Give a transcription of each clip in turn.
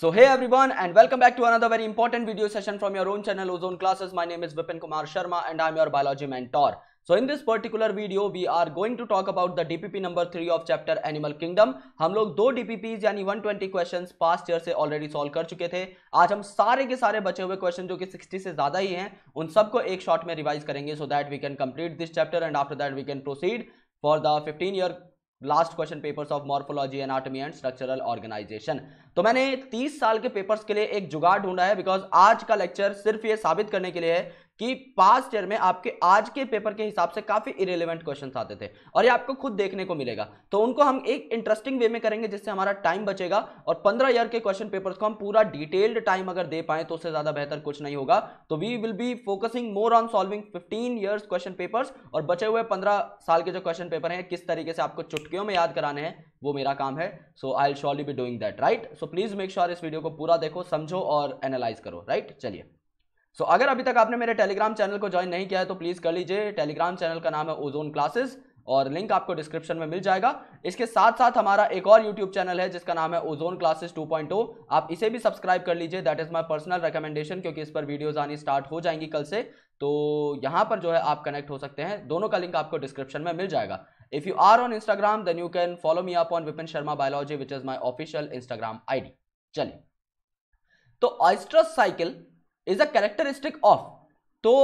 So hey everyone and welcome back to another very important video session from your own channel Ozone Classes. My name is Vipin Kumar Sharma and I'm your biology mentor. So in this particular video we are going to talk about the DPP number 3 of chapter Animal Kingdom. हम लोग दो DPPs यानी 120 questions past year से already solve कर चुके थे आज हम सारे के सारे बचे हुए question जो कि 60 से ज़्यादा ही हैं उन सबको एक shot में revise करेंगे so that we can complete this chapter and after that we can proceed for the 15 year last question papers of morphology anatomy and structural organisation तो मैंने 30 साल के पेपर्स के लिए एक जुगाड़ ढूंढा है बिकॉज आज का लेक्चर सिर्फ ये साबित करने के लिए है कि पास्ट ईयर में आपके आज के पेपर के हिसाब से काफी इरेलीवेंट क्वेश्चन आते थे और ये आपको खुद देखने को मिलेगा तो उनको हम एक इंटरेस्टिंग वे में करेंगे जिससे हमारा टाइम बचेगा और पंद्रह ईयर के क्वेश्चन पेपर को हम पूरा डिटेल्ड टाइम अगर दे पाए तो उससे ज्यादा बेहतर कुछ नहीं होगा तो we will be focusing more on solving fifteen years question papers और बचे हुए पंद्रह साल के जो क्वेश्चन पेपर हैं किस तरीके से आपको चुटकियों में याद कराने हैं वो मेरा काम है so I'll surely be doing that right so please make sure इस वीडियो को पूरा देखो समझो और एनालाइज करो राइट right? चलिए सो so, अगर अभी तक आपने मेरे टेलीग्राम चैनल को ज्वाइन नहीं किया है तो प्लीज़ कर लीजिए टेलीग्राम चैनल का नाम है ओजोन क्लासेस और लिंक आपको डिस्क्रिप्शन में मिल जाएगा इसके साथ साथ हमारा एक और यूट्यूब चैनल है जिसका नाम है ओजोन क्लासेस 2.0 आप इसे भी सब्सक्राइब कर लीजिए that is my personal recommendation क्योंकि इस पर वीडियोज आनी स्टार्ट हो जाएंगी कल से तो यहाँ पर जो है आप कनेक्ट हो सकते हैं दोनों का लिंक आपको डिस्क्रिप्शन में मिल जाएगा if you are on Instagram then you can follow me up on Vipin Sharma biology which is my official Instagram I चलिए तो oestrus cycle is a characteristic of तो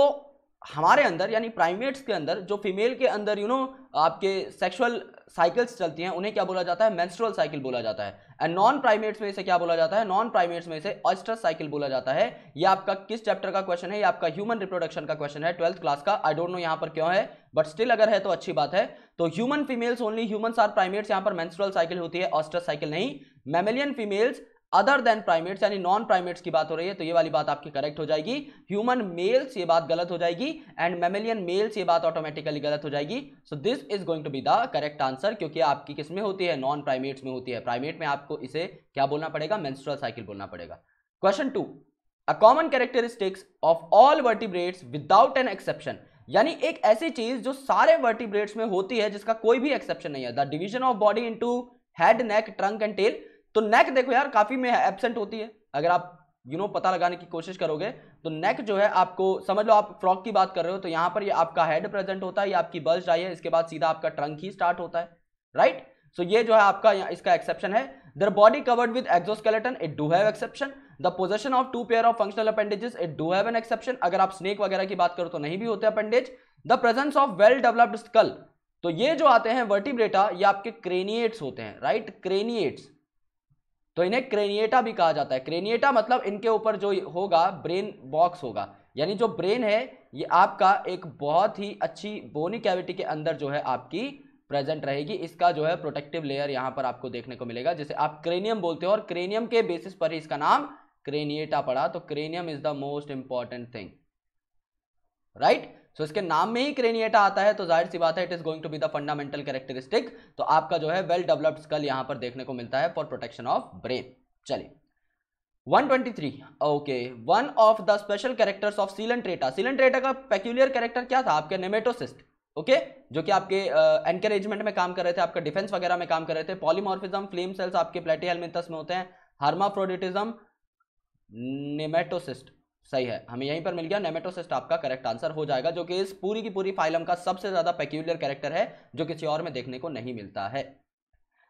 हमारे अंदर यानी प्राइमेट्स के अंदर जो फीमेल के अंदर यू you नो know, आपके सेक्सुअल साइकिल्स चलती हैं उन्हें क्या बोला जाता है मेंस्ट्रुअल साइकिल बोला जाता है एंड नॉन प्राइमेट्स में इसे क्या बोला जाता है नॉन प्राइमेट्स में इसे ऑस्टर साइकिल बोला जाता है ये आपका किस चैप्टर का क्वेश्चन है ये आपका ह्यूमन रिप्रोडक्शन का क्वेश्चन है ट्वेल्थ क्लास का आई डोंट नो यहाँ पर क्यों है बट स्टिल अगर है तो अच्छी बात है तो human females only human or primates यहाँ पर मैंस्ट्रल साइकिल होती है ऑस्टर साइकिल नहीं mammalian females other than primates यानी नॉन प्राइमेट्स की बात हो रही है तो ये वाली बात आपकी करेक्ट हो जाएगी ह्यूमन मेल्स ये बात गलत हो जाएगी एंड मेमेलियन मेल्स ये बात ऑटोमेटिकली गलत हो जाएगी so this is going to be the correct answer क्योंकि आपकी किस में होती है नॉन प्राइमेट्स में होती है प्राइमेट में आपको इसे क्या बोलना पड़ेगा मेंस्ट्रुअल साइकिल बोलना पड़ेगा question two a common characteristics of all vertebrates without an exception यानी एक ऐसी चीज जो सारे वर्टिब्रेट्स में होती है जिसका कोई भी एक्सेप्शन नहीं है the division of body into head neck trunk and tail तो नेक देखो यार काफी में एबसेंट होती है अगर आप यू नो पता लगाने की कोशिश करोगे तो नेक जो है आपको समझ लो आप फ्रॉक की बात कर रहे हो तो यहां पर ये आपका हेड प्रेजेंट होता है ये आपकी बल्स आई है इसके बाद सीधा आपका ट्रंक ही स्टार्ट होता है राइट सो ये जो है आपका इसका एक्सेप्शन है their body covered with exoskeleton it do have exception the position of two pair of functional appendages it do have an exception अगर आप स्नेक वगैरह की बात करो तो नहीं भी होते appendage the presence of well developed skull तो ये जो आते हैं वर्टिब्रेटा ये आपके क्रेनिएट्स होते हैं राइट क्रेनिएट्स तो इन्हें क्रेनिएटा भी कहा जाता है क्रेनिएटा मतलब इनके ऊपर जो होगा ब्रेन बॉक्स होगा यानी जो ब्रेन है ये आपका एक बहुत ही अच्छी बोनी कैविटी के अंदर जो है आपकी प्रेजेंट रहेगी इसका जो है प्रोटेक्टिव लेयर यहाँ पर आपको देखने को मिलेगा जैसे आप क्रेनियम बोलते हो और क्रेनियम के बेसिस पर ही इसका नाम क्रेनिएटा पड़ा तो cranium is the most important thing right so so, इसके नाम में ही क्रेनिएटा आता है तो जाहिर सी बात है it is going to be the fundamental characteristic तो आपका जो है वेल डेवलप्ड स्कल यहां पर देखने को मिलता है फॉर प्रोटेक्शन ऑफ ब्रेन चलिए 123 okay one of the special characters of coelenterata coelenterata का पेक्यूलियर कैरेक्टर क्या था आपके नेमेटोसिस्ट ओके okay? जो कि आपके एनकरेजमेंट uh, में काम कर रहे थे आपका डिफेंस वगैरह में काम कर रहे थे पॉलीमॉर्फिज्म फ्लेम सेल्स आपके प्लेटी में होते हैं हार्माफ्रोडिटिज्म नेमेटोसिस्ट सही है हमें यहीं पर मिल गया नेमेटोसिस्ट आपका करेक्ट आंसर हो जाएगा जो कि इस पूरी की पूरी फाइलम का सबसे ज्यादा पेक्यूलियर कैरेक्टर है जो किसी और में देखने को नहीं मिलता है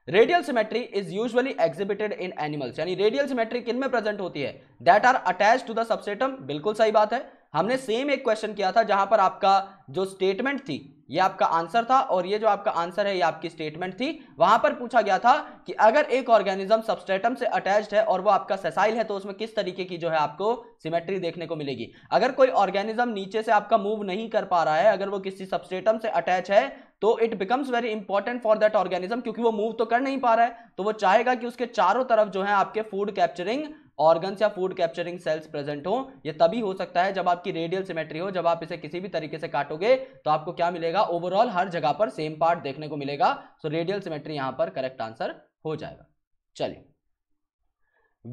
radial symmetry is usually exhibited in animals यानी रेडियल सिमेट्री किन में प्रेजेंट होती है that are attach to the substratum बिल्कुल सही बात है हमने सेम एक क्वेश्चन किया था जहां पर आपका जो स्टेटमेंट थी ये आपका आंसर था और ये जो आपका आंसर है ये आपकी स्टेटमेंट थी वहां पर पूछा गया था कि अगर एक ऑर्गेनिज्म सबस्टेटम से अटैच्ड है और वो आपका सेसाइल है तो उसमें किस तरीके की जो है आपको सिमेट्री देखने को मिलेगी अगर कोई ऑर्गेनिज्म नीचे से आपका मूव नहीं कर पा रहा है अगर वो किसी सबस्टेटम से अटैच है तो it becomes very important for that organism क्योंकि वो मूव तो कर नहीं पा रहा है तो वो चाहेगा कि उसके चारों तरफ जो है आपके फूड कैप्चरिंग ऑर्गन्स या फूड कैप्चरिंग सेल्स प्रेजेंट हो ये तभी हो सकता है जब आपकी रेडियल सिमेट्री हो जब आप इसे किसी भी तरीके से काटोगे तो आपको क्या मिलेगा ओवरऑल हर जगह पर सेम पार्ट देखने को मिलेगा सो रेडियल सिमेट्री यहां पर करेक्ट आंसर हो जाएगा चलिए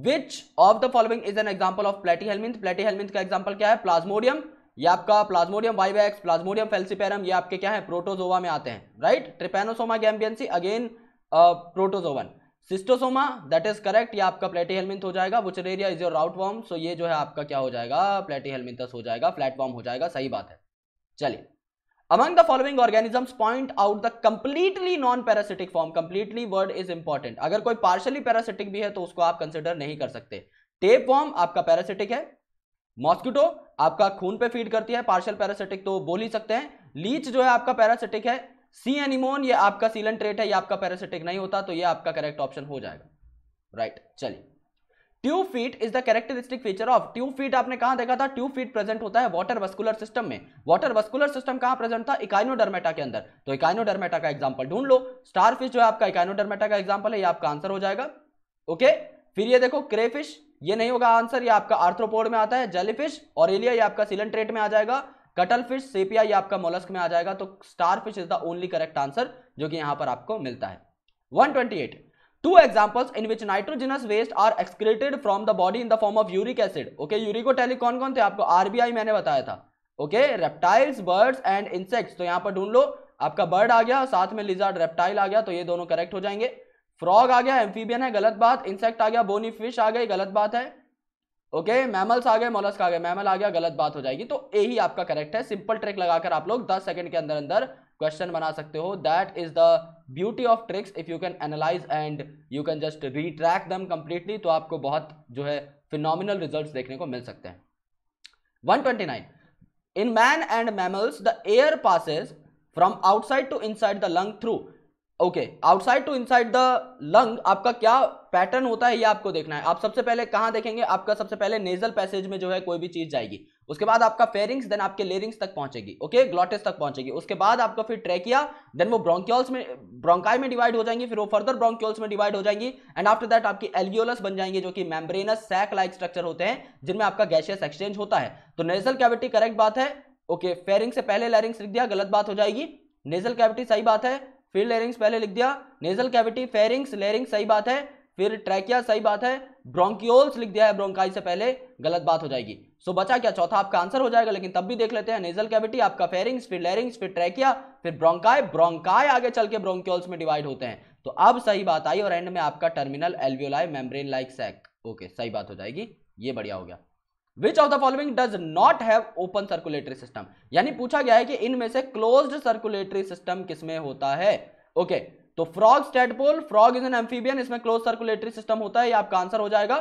which of the following is an example of platyhelminth platyhelminth का एग्जाम्पल क्या है प्लाज्मोडियम ये आपका प्लाज्मोडियम वाइवैक्स प्लाज्मोडियम फेल्सिपेरम ये आपके क्या है प्रोटोजोवा में आते हैं right trypanosoma gambiense again protozoan schistosoma that is correct ये आपका प्लेटी हेलमिंथ हो जाएगा wuchereria is your roundworm so ये जो है आपका क्या हो जाएगा प्लेटी हेलमिंथस हो जाएगा फ्लैट वॉर्म हो जाएगा सही बात है चलिए among the following organisms point out the completely non parasitic form completely word is important अगर कोई पार्शली पैरासिटिक भी है तो उसको आप कंसिडर नहीं कर सकते टेप वॉर्म आपका पैरासिटिक है मॉस्किटो आपका खून पे फीड करती है पार्शल पैरासिटिक तो बोल ही सकते हैं लीच जो है आपका पैरासिटिक है सी एनिमोन ये आपका सीलन ट्रेट है ये आपका पैरासिटिक नहीं होता तो ये आपका करेक्ट ऑप्शन हो जाएगा राइट right, चलिए tube feet is the characteristic feature of tube feet आपने कहा देखा था ट्यूब फीट प्रेजेंट होता है वाटर वस्कुलर सिस्टम में वाटर वस्कुलर सिस्टम कहां प्रेजेंट था इकाइनोडर्मेटा के अंदर तो इकाइनोडर्मेटा का एग्जाम्पल ढूंढ लो स्टारफिश जो है आपका इकाइनोडर्मेटा का एग्जाम्पल है ये आपका आंसर हो जाएगा ओके फिर ये देखो क्रेफिश ये नहीं होगा आंसर ये आपका आर्थ्रोपोड में आता है जेलीफिश और एलिया ये आपका सिलेंट्रेट में आ जाएगा कटल फिश सेपिया ये आपका मोलस्क में आ जाएगा तो starfish is the only correct answer जो कि यहां पर आपको मिलता है 128 two in which which waste are excreted from the body in the form of uric acid okay uricotelic कौन कौन थे आपको आरबीआई मैंने बताया था okay reptiles birds and insects तो यहां पर ढूंढ लो आपका बर्ड आ गया साथ में लिजार्ड रेप्टाइल आ गया तो ये दोनों करेक्ट हो जाएंगे फ्रॉग आ गया एम्फीबियन है गलत बात इंसेक्ट आ गया बोनी फिश आ गई गलत बात है ओके मैमल्स आ गए मोलस्क आ गए मैमल आ गया गलत बात हो जाएगी तो ए ही आपका करेक्ट है सिंपल ट्रिक लगाकर आप लोग 10 सेकंड के अंदर अंदर क्वेश्चन बना सकते हो that is the beauty of tricks if you can analyse and you can just retrack them completely तो आपको बहुत जो है फिनोमिनल रिजल्ट देखने को मिल सकते हैं one in man and mammals the air passes from outside to inside the lung through okay outside to inside the lung आपका क्या पैटर्न होता है ये आपको देखना है आप सबसे पहले कहाँ देखेंगे आपका सबसे पहले नेजल पैसेज में जो है कोई भी चीज जाएगी उसके बाद आपका फेरिंग्स देन आपके लेरिंग्स तक पहुंचेगी ओके ग्लॉटिस तक पहुंचेगी उसके बाद आपका फिर ट्रेकिया देन वो ब्रोंक्योल्स में ब्रोंकाई में डिवाइड हो जाएंगी फिर वो फर्दर ब्रोंक्योल्स में डिवाइड हो जाएंगी एंड आफ्टर दैट आपकी एल्वियोलस बन जाएंगे जो कि मेम्ब्रेनस सैक लाइक स्ट्रक्चर होते हैं जिनमें आपका गैशियस एक्सचेंज होता है तो नेजल कैविटी करेक्ट बात है ओके फेरिंग से पहले लैरिंग्स लिख दिया गलत बात हो जाएगी नेजल कैविटी सही बात है फिर लेरिंग्स पहले लिख दिया नेजल कैविटी फेरिंग्स लेरिंग्स सही बात है फिर ट्रैकिया सही बात है ब्रोंकियोल्स लिख दिया है ब्रोंकाई से पहले गलत बात हो जाएगी सो बचा क्या चौथा आपका आंसर हो जाएगा लेकिन तब भी देख लेते हैं नेजल कैविटी आपका फेरिंग्स फिर लेरिंग्स फिर ट्रैकिया फिर ब्रोंकाई ब्रोंकाई आगे चल के ब्रोंक्योल्स में डिवाइड होते हैं तो अब सही बात आई और एंड में आपका terminal alveoli membrane like sac okay सही बात हो जाएगी ये बढ़िया हो गया which of the following does not have open circulatory system यानी पूछा गया है कि इनमें से क्लोज सर्कुलेटरी सिस्टम किसमें होता है ओके okay, तो frog tadpole frog is an amphibian इसमें क्लोज सर्कुलेटरी सिस्टम होता है ये आपका आंसर हो जाएगा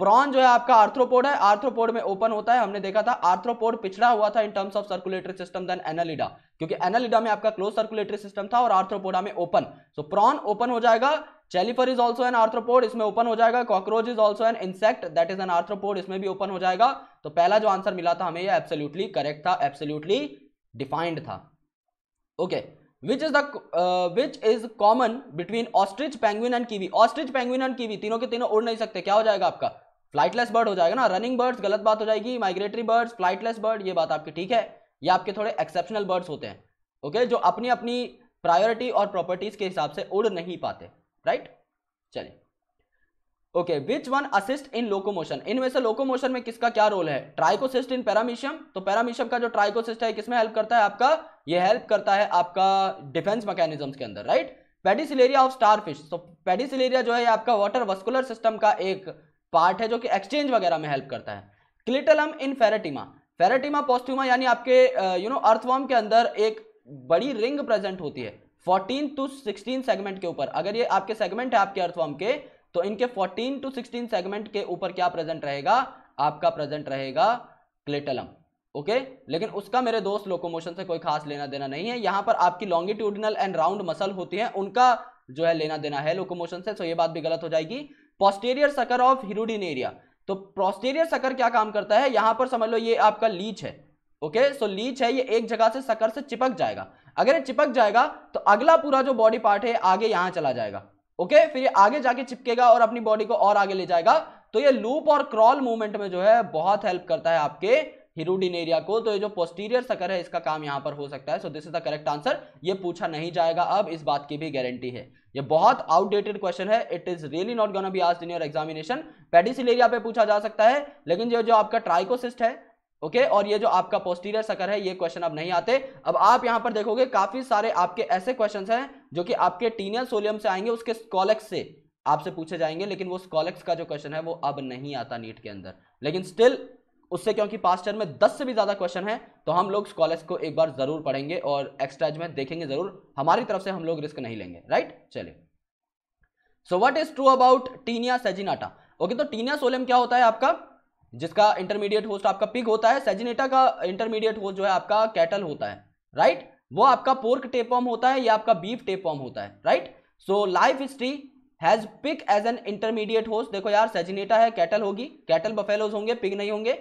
प्रॉन जो है आपका आर्थ्रोपोड है आर्थ्रोपोड में ओपन होता है हमने देखा था आर्थ्रोपोड पिछड़ा हुआ था in terms of circulatory system then annelida क्योंकि एनालिडा में आपका क्लोज सर्कुलेटरी सिस्टम था और आर्थ्रोपोडा में ओपन सो प्रॉन ओपन हो जाएगा chelifer is also an arthropod इसमें ओपन हो जाएगा cockroach is also an insect that is an arthropod इसमें भी ओपन हो जाएगा तो पहला जो आंसर मिला था हमें यह एब्सोल्यूटली करेक्ट था एब्सोल्यूटली डिफाइंड था okay which is the which is common between ostrich penguin and kiwi ostrich penguin and kiwi तीनों के तीनों उड़ नहीं सकते क्या हो जाएगा आपका फ्लाइटलेस बर्ड हो जाएगा ना रनिंग बर्ड्स गलत बात हो जाएगी माइग्रेटरी बर्ड्स फ्लाइटलेस बर्ड ये बात आपकी ठीक है ये आपके थोड़े एक्सेप्शनल बर्ड्स होते हैं ओके okay? जो अपनी अपनी प्रायोरिटी और प्रॉपर्टीज के हिसाब से उड़ नहीं पाते राइट चलिए okay which one assist in locomotion इनमें से लोकोमोशन में किसका क्या रोल है ट्राइकोसिस्ट इन पैरामीशियम तो पैरामीशियम का जो ट्राइकोसिस्ट है किसमें हेल्प करता है आपका ये हेल्प करता है आपका डिफेंस मैकेनिज्म्स के अंदर right pedicellaria of starfish तो पेडिसिलेरिया जो है आपका वाटर वस्कुलर सिस्टम का एक पार्ट है जो कि एक्सचेंज वगैरह में हेल्प करता है क्लिटलम इन फेरेटिमा फेरेटिमा पोस्ट्यूमा यानी आपके यू नो अर्थवॉर्म के अंदर एक बड़ी रिंग प्रेजेंट होती है 14 टू 16 सेगमेंट के ऊपर अगर ये आपके सेगमेंट है आपके अर्थवॉर्म के तो इनके 14 टू 16 सेगमेंट के ऊपर क्या प्रेजेंट रहेगा आपका प्रेजेंट रहेगा क्लेटलम ओके लेकिन उसका मेरे दोस्त लोकोमोशन से कोई खास लेना देना नहीं है यहां पर आपकी लॉन्गिट्यूडनल एंड राउंड मसल होती है उनका जो है लेना देना है लोकोमोशन से तो ये बात भी गलत हो जाएगी posterior sucker of hirudinaria तो पोस्टेरियर सकर क्या काम करता है यहां पर समझ लो ये आपका लीच है ओके सो लीच है ये एक जगह से सकर से चिपक जाएगा अगर ये चिपक जाएगा तो अगला पूरा जो बॉडी पार्ट है आगे यहां चला जाएगा ओके फिर ये आगे जाके चिपकेगा और अपनी बॉडी को और आगे ले जाएगा तो ये लूप और क्रॉल मूवमेंट में जो है बहुत हेल्प करता है आपके हिरोडिन एरिया को तो ये जो पोस्टीरियर सकर है इसका काम यहां पर हो सकता है so this is the correct answer ये पूछा नहीं जाएगा अब इस बात की भी गारंटी है ये बहुत आउटडेटेड क्वेश्चन है it is really not gonna be asked in your examination pedicellaria पे पूछा जा सकता है लेकिन जो जो आपका ट्राइकोसिस्ट है ओके और ये जो आपका पोस्टीरियर सकर है ये क्वेश्चन अब नहीं आते अब आप यहां पर देखोगे काफी सारे आपके ऐसे क्वेश्चन हैं जो कि आपके टीनियल सोलियम से आएंगे उसके स्कॉलेक्स से आपसे पूछे जाएंगे लेकिन वो स्कॉलेक्स का जो क्वेश्चन है वो अब नहीं आता नीट के अंदर लेकिन स्टिल उससे क्योंकि पास्ट में 10 से भी ज़्यादा क्वेश्चन है तो हम लोग स्कॉलर्स को एक बार ज़रूर पढ़ेंगे और एक्स्ट्रा में देखेंगे ज़रूर हमारी तरफ से हम लोग रिस्क नहीं लेंगे राइट चलिए so what is true about taenia saginata okay तो टीनिया सोलियम क्या होता है आपका जिसका इंटरमीडिएट होस्ट आपका पिग होता है सेजिनेटा का इंटरमीडिएट होस्ट जो है आपका कैटल होता है राइट वो आपका पोर्क टेपॉर्म होता है या आपका बीफ टेपॉर्म होता है right so life history has pig as an intermediate host देखो यार सेजिनेटा है कैटल होगी कैटल बफेलोज होंगे पिग नहीं होंगे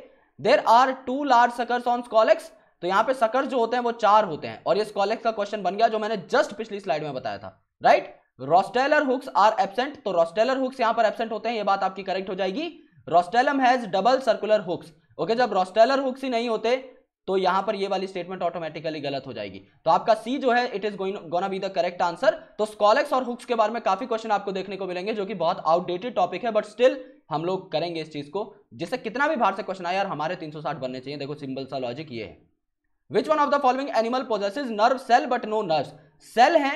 there are two large suckers on scolex तो यहाँ पे सकर्स जो होते हैं वो चार होते हैं और ये स्कॉलेक्स का क्वेश्चन बन गया जो मैंने जस्ट पिछली स्लाइड में बताया था right rostellar hooks are absent तो रॉस्टेलर हुक्स यहाँ पर एबसेंट होते हैं ये बात आपकी करेक्ट हो जाएगी rostellum has double circular hooks okay जब रोस्टेलर हुक्स ही नहीं होते तो यहां पर ये वाली स्टेटमेंट ऑटोमेटिकली गलत हो जाएगी तो आपका सी जो है it is going gonna be the correct answer तो स्कॉलेक्स और हुक्स के बारे में काफी क्वेश्चन आपको देखने को मिलेंगे जो कि बहुत आउटडेटेड टॉपिक है बट स्टिल हम लोग करेंगे इस चीज को जिससे कितना भी बाहर से क्वेश्चन आया यार हमारे 360 बनने चाहिए देखो सिंपल सा लॉजिक ये है which one of the following animal possesses nerve cell but no nerve cell है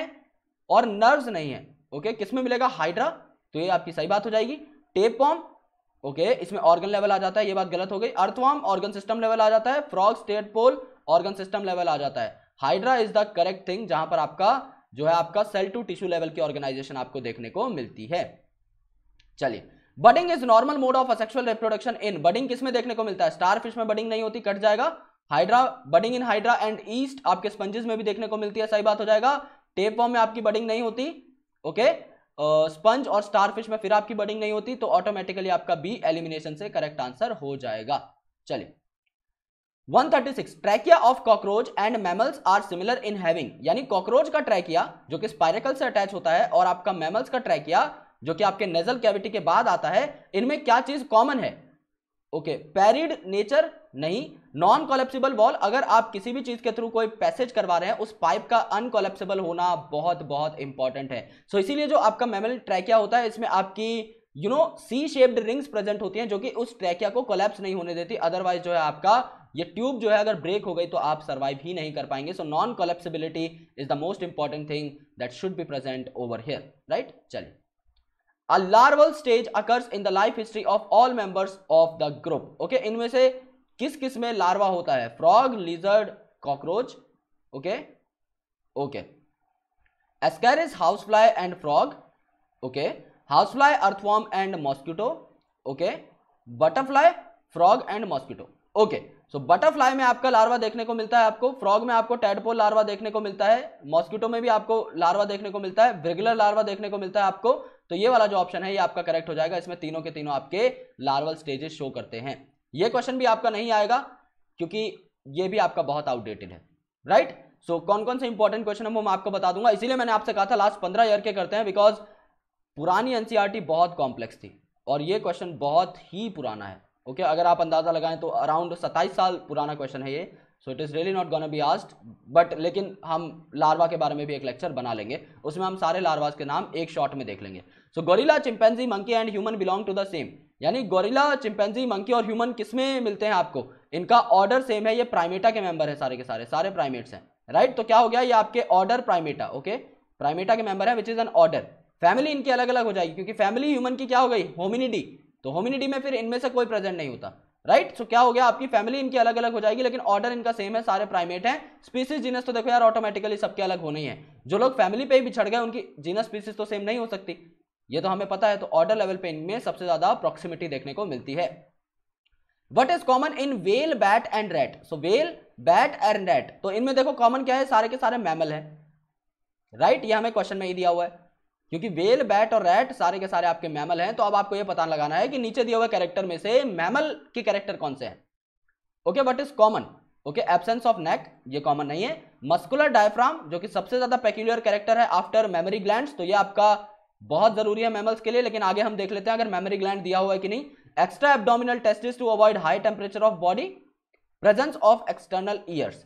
और नर्व नहीं है ओके okay? किसमें मिलेगा हाइड्रा तो ये आपकी सही बात हो जाएगी टेप टेपॉम ओके okay, इसमें ऑर्गन लेवल आ जाता है ये बात गलत हो गई अर्थवाम ऑर्गन सिस्टम लेवल आ जाता है frog tadpole organ system level आ जाता है hydra is the correct thing जहां पर आपका जो है आपका सेल टू टिश्यू लेवल की ऑर्गेनाइजेशन आपको देखने को मिलती है चलिए budding is normal mode of asexual reproduction in budding किसमें देखने को मिलता है स्टार फिश में बडिंग नहीं होती कट जाएगा hydra budding in hydra and yeast आपके स्पंजेस में भी देखने को मिलती है सही बात हो जाएगा टेप में आपकी बडिंग नहीं होती ओके okay? स्पंज और स्टारफिश में फिर आपकी बर्डिंग नहीं होती तो ऑटोमेटिकली आपका बी एलिमिनेशन से करेक्ट आंसर हो जाएगा चलिए 136 trachea of cockroach and mammals are similar in having यानी कॉकरोच का ट्रैकिया जो कि स्पायरकल से अटैच होता है और आपका मैमल्स का ट्रैकिया जो कि आपके नेजल कैविटी के बाद आता है इनमें क्या चीज कॉमन है ओके पैरिड नेचर नहीं नॉन कोलेप्सिबल वॉल अगर आप किसी भी चीज के थ्रू कोई पैसेज करवा रहे हैं उस पाइप का अनकोलेप्सिबल होना बहुत बहुत इंपॉर्टेंट है सो so, इसीलिए जो आपका मेमल ट्रैकिया होता है इसमें आपकी you know C shaped rings present होती हैं जो कि उस ट्रैकिया को कोलेप्स नहीं होने देती अदरवाइज जो है आपका ये ट्यूब जो है अगर ब्रेक हो गई तो आप सर्वाइव ही नहीं कर पाएंगे so non collapsibility is the most important thing that should be present over here right चलिए a larval stage occurs in the life history of all members of the group okay इनमें से किस किस में larva होता है frog lizard cockroach okay okay ascaris house fly and frog okay house fly earthworm and mosquito okay butterfly frog and mosquito okay so butterfly में आपका larva देखने को मिलता है आपको फ्रॉग में आपको टेडपोल लार्वा देखने को मिलता है मॉस्किटो में भी आपको लार्वा देखने को मिलता है रेगुलर लार्वा देखने को मिलता है आपको तो ये वाला जो ऑप्शन है ये आपका करेक्ट हो जाएगा इसमें तीनों के तीनों आपके लार्वल स्टेजेस शो करते हैं ये क्वेश्चन भी आपका नहीं आएगा क्योंकि ये भी आपका बहुत आउटडेटेड है राइट सो so, कौन कौन से इंपॉर्टेंट क्वेश्चन है वो मैं आपको बता दूंगा इसीलिए मैंने आपसे कहा था लास्ट पंद्रह ईयर के करते हैं बिकॉज पुरानी एनसीईआरटी e बहुत कॉम्प्लेक्स थी और ये क्वेश्चन बहुत ही पुराना है ओके okay? अगर आप अंदाजा लगाएं तो अराउंड सत्ताईस साल पुराना क्वेश्चन है ये so it is really not gonna be asked but लेकिन हम लार्वा के बारे में भी एक लेक्चर बना लेंगे उसमें हम सारे लार्वाज के नाम एक शॉट में देख लेंगे so gorilla chimpanzee monkey and human belong to the same यानी गोरिला चिंपेंजी मंकी और ह्यूमन किस में मिलते हैं आपको इनका ऑर्डर सेम है ये प्राइमेटा के मेंबर है सारे के सारे सारे प्राइमेट्स हैं राइट तो क्या हो गया ये आपके ऑर्डर प्राइमेटा ओके प्राइमेटा के मेंबर है which is an order family इनकी अलग अलग हो जाएगी क्योंकि फैमिली ह्यूमन की क्या हो गई होमिनिडी तो होमिनिडी में फिर इनमें से कोई प्रेजेंट नहीं होता राइट सो क्या हो गया आपकी फैमिली इनकी अलग अलग हो जाएगी लेकिन ऑर्डर इनका सेम है सारे प्राइमेट हैं स्पीसीज जीनस तो देखो यार ऑटोमेटिकली सबके अलग होने ही है जो लोग फैमिली पे ही बिछड़ गए उनकी जीनस स्पीसीज तो सेम नहीं हो सकती ये तो हमें पता है तो ऑर्डर लेवल पे इनमें सबसे ज्यादा प्रॉक्सिमिटी देखने को मिलती है what is common in whale bat and rat so whale bat and rat तो इनमें देखो कॉमन क्या है सारे के सारे मैमल है राइट right? ये हमें क्वेश्चन में ही दिया हुआ है क्योंकि वेल बैट और रैट सारे के सारे आपके मैमल हैं तो अब आपको यह पता लगाना है कि नीचे दिए हुए कैरेक्टर में से मैमल के कैरेक्टर कौन से हैं okay what is common okay absence of neck ये कॉमन नहीं है मस्कुलर डायफ्राम जो कि सबसे ज्यादा पेक्यूलर कैरेक्टर है आफ्टर मेमोरी ग्लैंड तो ये आपका बहुत जरूरी है मैमल्स के लिए लेकिन आगे हम देख लेते हैं अगर मेमोरी ग्लैंड दिया हुआ है कि नहीं extra abdominal testis to avoid high temperature of body presence of external ears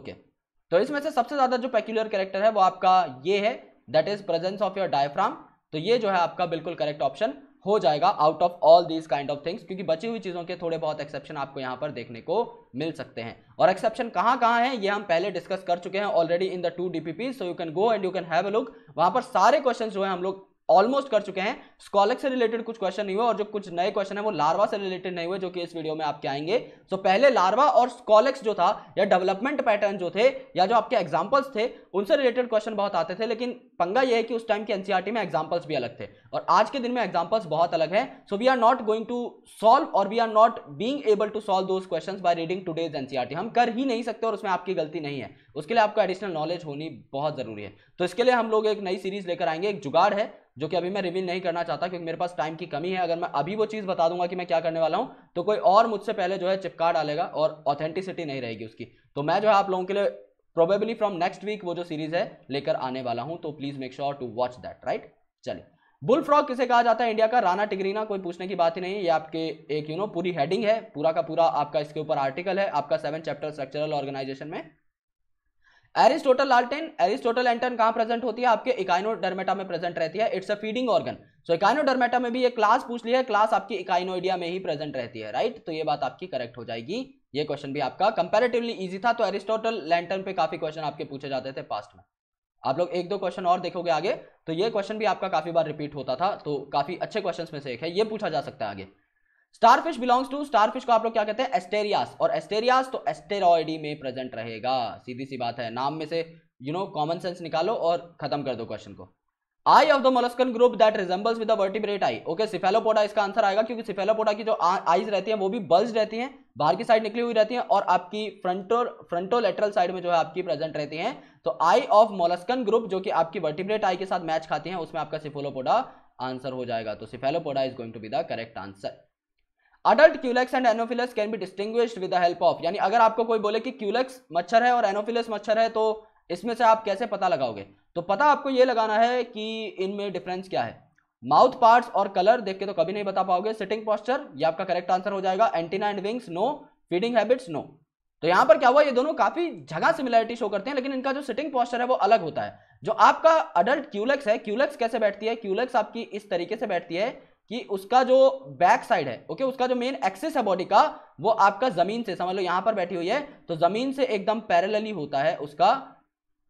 okay तो इसमें से सबसे ज्यादा जो पेक्यूलर कैरेक्टर है वो आपका ये है that is presence of your diaphragm तो ये जो है आपका बिल्कुल करेक्ट ऑप्शन हो जाएगा out of all these kind of things क्योंकि बची हुई चीज़ों के थोड़े बहुत एक्सेप्शन आपको यहां पर देखने को मिल सकते हैं और एक्सेप्शन कहां कहां है ये हम पहले डिस्कस कर चुके हैं already in the two DPP so you can go and you can have a look वहां पर सारे क्वेश्चन जो है हम लोग ऑलमोस्ट कर चुके हैं स्कॉलक से रिलेटेड कुछ क्वेश्चन नहीं हुए और जो कुछ नए क्वेश्चन है वो लार्वा से रिलेटेड नहीं हुए जो कि इस वीडियो में आपके आएंगे सो so, पहले लार्वा और स्कॉलेक्स जो था या डेवलपमेंट पैटर्न जो थे या जो आपके एग्जाम्पल्स थे उनसे रिलेटेड क्वेश्चन बहुत आते थे लेकिन पंगा यह है कि उस टाइम के एनसीईआरटी e में एग्जाम्पल्स भी अलग थे और आज के दिन में एग्जाम्पल्स बहुत अलग है so we are not going to solve और we are not being able to solve those question by reading today's NCERT हम कर ही नहीं सकते और उसमें आपकी गलती नहीं है उसके लिए आपको एडिशनल नॉलेज होनी बहुत जरूरी है तो इसके लिए हम लोग एक नई सीरीज लेकर आएंगे एक जुगाड़ है जो कि अभी मैं रिवील नहीं करना चाहता क्योंकि मेरे पास टाइम की कमी है अगर मैं अभी वो चीज़ बता दूंगा कि मैं क्या करने वाला हूँ तो कोई और मुझसे पहले जो है चिपका डालेगा और ऑथेंटिसिटी नहीं रहेगी उसकी तो मैं जो है आप लोगों के लिए प्रोबेबली फ्रॉम नेक्स्ट वीक वो जो सीरीज है लेकर आने वाला हूं तो please make sure to watch that right चलिए बुल फ्रॉग किसे कहा जाता है इंडिया का राना टिगरीना कोई पूछने की बात ही नहीं ये आपके एक यू नो पूरी हेडिंग है पूरा का पूरा आपका इसके ऊपर आर्टिकल है आपका सेवन चैप्टर स्ट्रक्चरल ऑर्गेनाइजेशन में एरिस्टोटल लालटेन एरिस्टोटल एंटन कहाँ प्रेजेंट होती है आपके इकाइनोडर्मेटा में प्रेजेंट रहती है it's a feeding organ so echinodermata में भी ये क्लास पूछ लिया है क्लास आपकी इकाइनोइडिया में ही प्रेजेंट रहती है राइट तो ये बात आपकी करेक्ट हो जाएगी ये क्वेश्चन भी आपका कंपेरेटिवली इजी था तो एरिस्टोटल लैंटर्न पे काफी क्वेश्चन आपके पूछे जाते थे पास्ट में आप लोग एक दो क्वेश्चन और देखोगे आगे तो ये क्वेश्चन भी आपका काफी बार रिपीट होता था तो काफी अच्छे क्वेश्चन में से एक है ये पूछा जा सकता है आगे स्टारफिश बिलोंग्स टू स्टारफिश को आप लोग क्या कहते हैं एस्टेरियास और एस्टेरियास तो एस्टेरॉयडी में प्रेजेंट रहेगा सीधी सी बात है नाम में से यू नो कॉमन सेंस निकालो और खत्म कर दो क्वेश्चन को eye of the molluscan group that resembles with the vertebrate eye okay cephalopoda इसका आंसर आएगा क्योंकि सिफेलोपोडा की जो आईज रहती हैं वो भी बल्ज रहती हैं बाहर की साइड निकली हुई रहती हैं और आपकी फ्रंटो फ्रंटो लेटरल साइड में जो है आपकी प्रेजेंट रहती हैं तो आई ऑफ मोलस्कन ग्रुप जो कि आपकी वर्टिब्रेट आई के साथ मैच खाती हैं उसमें आपका सिफेलोपोडा आंसर हो जाएगा तो cephalopoda is going to be the correct answer adult culex and anopheles can be distinguished with the help of यानी अगर आपको कोई बोले कि क्यूलेक्स मच्छर है और एनोफिलस मच्छर है तो इसमें से आप कैसे पता लगाओगे तो पता आपको ये लगाना है कि इनमें डिफरेंस क्या है माउथ पार्ट्स और कलर देख के तो कभी नहीं बता पाओगे सिटिंग पॉस्चर ये आपका करेक्ट आंसर हो जाएगा antenna and wings no feeding habits no तो यहाँ पर क्या हुआ ये दोनों काफी जगह सिमिलैरिटी शो करते हैं लेकिन इनका जो सिटिंग पॉस्चर है वो अलग होता है जो आपका अडल्ट क्यूलेक्स है क्यूलेक्स कैसे बैठती है क्यूलेक्स आपकी इस तरीके से बैठती है कि उसका जो बैक साइड है ओके उसका जो मेन एक्सेस है बॉडी का वो आपका जमीन से समझ लो यहां पर बैठी हुई है तो जमीन से एकदम पैरेलली होता है उसका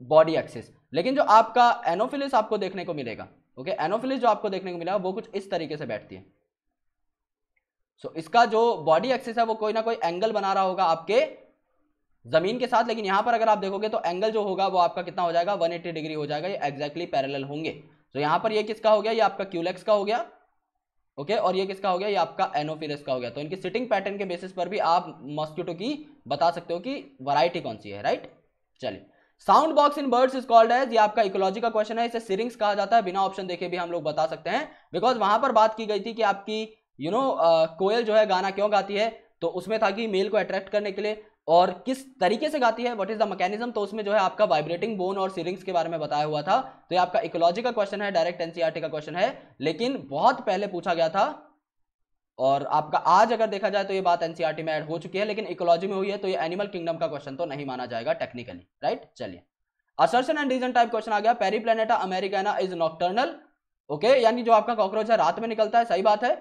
बॉडी एक्सिस लेकिन जो आपका एनोफिलिस आपको देखने को मिलेगा ओके okay? एनोफिलिस जो आपको देखने को मिलेगा वो कुछ इस तरीके से बैठती है सो so, इसका जो बॉडी एक्सिस है वो कोई ना कोई एंगल बना रहा होगा आपके जमीन के साथ लेकिन यहां पर अगर आप देखोगे तो एंगल जो होगा वो आपका कितना हो जाएगा 180 डिग्री हो जाएगा ये एग्जैक्टली पैरेलल होंगे तो so, यहां पर ये किसका हो गया ये आपका क्यूलेक्स का हो गया ओके okay? और ये किसका हो गया ये आपका एनोफिलस का हो गया तो इनकी सिटिंग पैटर्न के बेसिस पर भी आप मॉस्किटो की बता सकते हो कि वराइटी कौन सी है राइट चलिए sound box in birds is called as ये आपका इकोलॉजी का क्वेश्चन है इसे सिरिंग्स कहा जाता है बिना ऑप्शन देखे भी हम लोग बता सकते हैं बिकॉज वहां पर बात की गई थी कि आपकी यू नो कोयल जो है गाना क्यों गाती है तो उसमें था कि मेल को अट्रैक्ट करने के लिए और किस तरीके से गाती है व्हाट इज द मैकेनिज्म तो उसमें जो है आपका वाइब्रेटिंग बोन और सीरिंग्स के बारे में बताया हुआ था तो ये आपका इकोलॉजी का क्वेश्चन है डायरेक्ट एनसीआरटी e का क्वेश्चन है लेकिन बहुत पहले पूछा गया था और आपका आज अगर देखा जाए तो ये बात एनसीआर e में ऐड हो चुकी है लेकिन इकोलॉजी में हुई है तो ये एनिमल किंगडम का क्वेश्चन तो नहीं माना जाएगा टेक्निकली राइट चलिए assertion and reason type question आ गया periplaneta americana is nocturnal okay यानी जो आपका कॉकरोच है रात में निकलता है सही बात है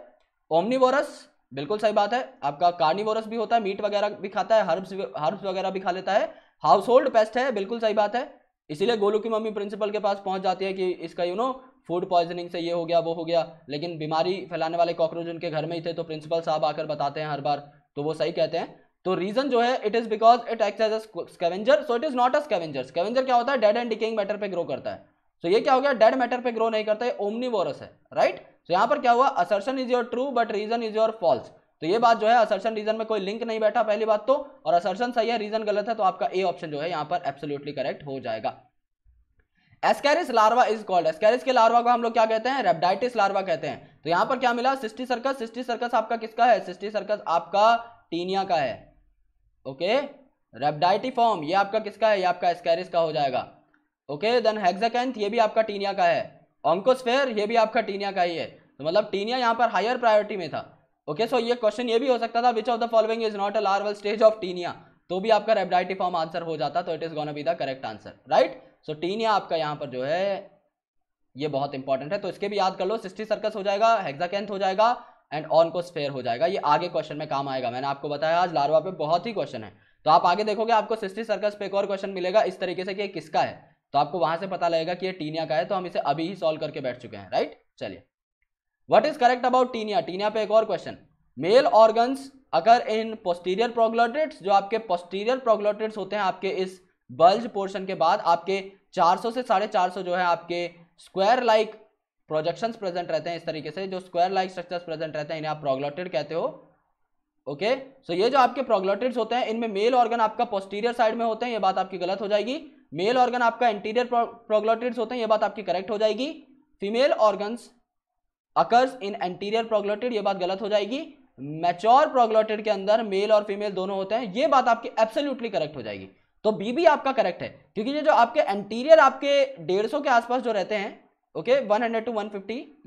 ओमनीवोरस बिल्कुल सही बात है आपका कार्निवोरस भी होता है मीट वगैरह भी खाता है हर्ब्स हर्ब्स वगैरह भी खा लेता है हाउस होल्ड पेस्ट है बिल्कुल सही बात है इसीलिए गोलू की मम्मी प्रिंसिपल के पास पहुंच जाती है कि इसका यू नो फूड पॉइजनिंग से ये हो गया वो हो गया लेकिन बीमारी फैलाने वाले कॉकरोच उनके घर में ही थे तो प्रिंसिपल साहब आकर बताते हैं हर बार तो वो सही कहते हैं तो रीजन जो है it is because it acts as scavenger so it is not a scavenger scavenger क्या होता है डेड एंड डिकेइंग मैटर पे ग्रो करता है सो so ये क्या हो गया डेड मैटर पे ग्रो नहीं करता है ओमनीवोरस है राइट right? सो so यहाँ पर क्या हुआ assertion is your true but reason is your false तो ये बात जो है असर्शन रीजन में कोई लिंक नहीं बैठा पहली बात तो और असर्शन सही है रीजन गलत है तो आपका ए ऑप्शन जो है यहाँ पर एब्सोल्युटली करेक्ट हो जाएगा ascaris larva is called ascaris के लार्वा को हम लोग क्या कहते हैं रेबडाइटिस लार्वा कहते हैं तो यहां पर क्या मिला सिस्टी सर्कस सिस्टी सर्कस आपका किसका है सिस्टी सर्कस आपका टीनिया का है ओके रेबडाइटी फॉर्म ये आपका किसका है ये आपका एस्केरिस का हो जाएगा ओके देन हेक्सकेंथ ये भी आपका टीनिया का है ऑंकोस्फेयर ये भी आपका टीनिया का ही है तो मतलब टीनिया यहाँ पर हायर प्रायोरिटी में था ओके सो ये क्वेश्चन ये भी हो सकता था which of the following is not a larval stage of taenia तो भी आपका रेबडाइटी फॉर्म आंसर हो जाता तो it is gonna be the correct answer right so टीन या आपका यहाँ पर जो है ये बहुत इंपॉर्टेंट है तो इसके भी याद कर लो सिस्टी सर्कस हो जाएगा हेक्साकेंथ हो जाएगा एंड ऑन को स्फेयर हो जाएगा ये आगे क्वेश्चन में काम आएगा मैंने आपको बताया आज लार्वा पे बहुत ही क्वेश्चन है तो आप आगे देखोगे आपको सिस्टी सर्कस पे एक और क्वेश्चन मिलेगा इस तरीके से कि ये किसका है तो आपको वहां से पता लगेगा कि ये टीनिया का है तो हम इसे अभी ही सॉल्व करके बैठ चुके हैं राइट चलिए what is correct about taenia taenia पे एक और क्वेश्चन मेल ऑर्गन्स अगर इन पोस्टीरियर प्रोग्लोटेट्स जो आपके पोस्टीरियर प्रोग्लोटेट्स होते हैं आपके इस बल्ज पोर्शन के बाद आपके 400 से साढ़े चार जो है आपके स्क्वायर लाइक प्रोजेक्शंस प्रेजेंट रहते हैं इस तरीके से जो स्क्वायर लाइक स्ट्रक्चर्स प्रेजेंट रहते हैं इन्हें आप प्रोग्लोटेड कहते हो ओके सो ये जो आपके प्रोग्लोटिड्स होते हैं इनमें मेल ऑर्गन आपका पोस्टीरियर साइड में होते हैं ये बात आपकी गलत हो जाएगी मेल ऑर्गन आपका इंटीरियर प्रोग्लोटिड्स होते हैं ये बात आपकी करेक्ट हो जाएगी female organs occurs in anterior proglottid ये बात गलत हो जाएगी मैच्योर प्रोग्लोटेड के अंदर मेल और फीमेल दोनों होते हैं ये बात आपकी एब्सोल्युटली करेक्ट हो जाएगी तो बी भी आपका करेक्ट है क्योंकि ये जो आपके एंटीरियर आपके डेढ़ के आसपास जो रहते हैं ओके वन टू वन